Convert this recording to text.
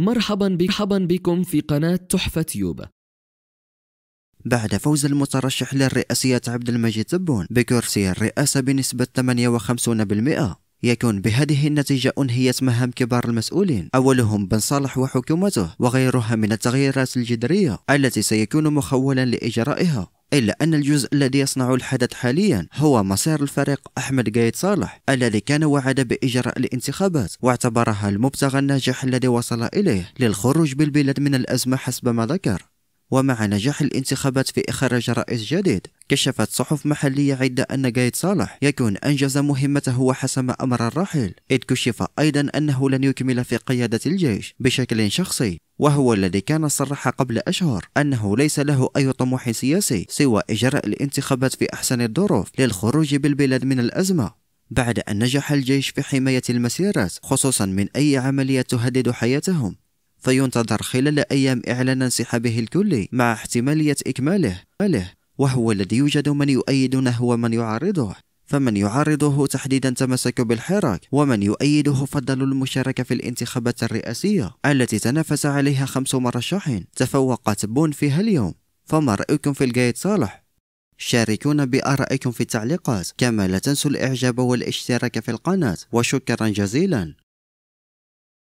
مرحبا مرحبا بكم في قناة تحفة يوبا بعد فوز المترشح للرئاسية عبد المجيد تبون بكرسي الرئاسة بنسبة 58% يكون بهذه النتيجة أنهيت مهام كبار المسؤولين أولهم بن صالح وحكومته وغيرها من التغييرات الجذرية التي سيكون مخولا لإجرائها إلا أن الجزء الذي يصنع الحدث حاليا هو مصير الفريق أحمد قايد صالح الذي كان وعد بإجراء الانتخابات واعتبرها المبتغى الناجح الذي وصل إليه للخروج بالبلاد من الأزمة حسب ما ذكر ومع نجاح الانتخابات في إخراج رئيس جديد كشفت صحف محلية عدة أن قايد صالح يكون أنجز مهمته وحسم أمر الرحيل إذ كشف أيضا أنه لن يكمل في قيادة الجيش بشكل شخصي وهو الذي كان صرح قبل أشهر أنه ليس له أي طموح سياسي سوى إجراء الانتخابات في أحسن الظروف للخروج بالبلاد من الأزمة بعد أن نجح الجيش في حماية المسيرات خصوصا من أي عملية تهدد حياتهم فينتظر خلال أيام إعلان انسحابه الكلي مع احتمالية إكماله وهو الذي يوجد من يؤيدونه ومن يعارضه فمن يعارضه تحديدا تمسك بالحراك ومن يؤيده فضل المشاركة في الانتخابات الرئاسية التي تنافس عليها خمس مرشحين تفوقت بون فيها اليوم فما رأيكم في القايد صالح؟ شاركونا بآرائكم في التعليقات كما لا تنسوا الإعجاب والاشتراك في القناة وشكرا جزيلا